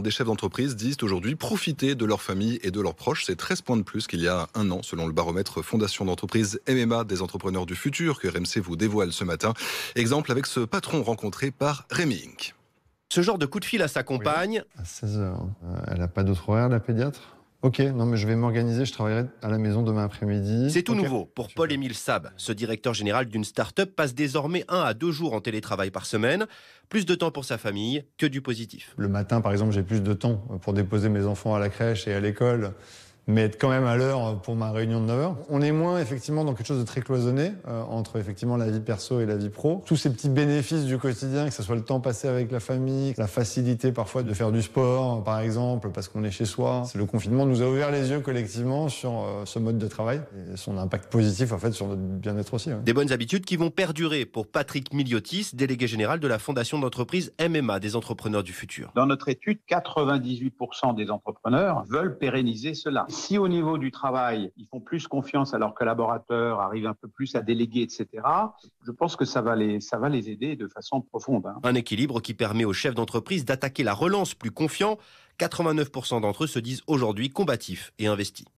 des chefs d'entreprise disent aujourd'hui profiter de leur famille et de leurs proches. C'est 13 points de plus qu'il y a un an, selon le baromètre Fondation d'entreprise MMA des entrepreneurs du futur que RMC vous dévoile ce matin. Exemple avec ce patron rencontré par Rémi Inc. Ce genre de coup de fil à sa compagne. à 16h. Euh, elle n'a pas d'autre horaire, la pédiatre Ok, non mais je vais m'organiser, je travaillerai à la maison demain après-midi. C'est tout nouveau pour Paul-Émile Sab. Ce directeur général d'une start-up passe désormais un à deux jours en télétravail par semaine. Plus de temps pour sa famille que du positif. Le matin, par exemple, j'ai plus de temps pour déposer mes enfants à la crèche et à l'école mais être quand même à l'heure pour ma réunion de 9h. On est moins effectivement dans quelque chose de très cloisonné euh, entre effectivement la vie perso et la vie pro. Tous ces petits bénéfices du quotidien, que ce soit le temps passé avec la famille, la facilité parfois de faire du sport par exemple parce qu'on est chez soi. Le confinement nous a ouvert les yeux collectivement sur euh, ce mode de travail et son impact positif en fait sur notre bien-être aussi. Des bonnes habitudes qui vont perdurer pour Patrick Miliotis, délégué général de la fondation d'entreprise MMA des entrepreneurs du futur. Dans notre étude, 98% des entrepreneurs veulent pérenniser cela si au niveau du travail, ils font plus confiance à leurs collaborateurs, arrivent un peu plus à déléguer, etc., je pense que ça va les, ça va les aider de façon profonde. Hein. Un équilibre qui permet aux chefs d'entreprise d'attaquer la relance plus confiants. 89% d'entre eux se disent aujourd'hui combatifs et investis.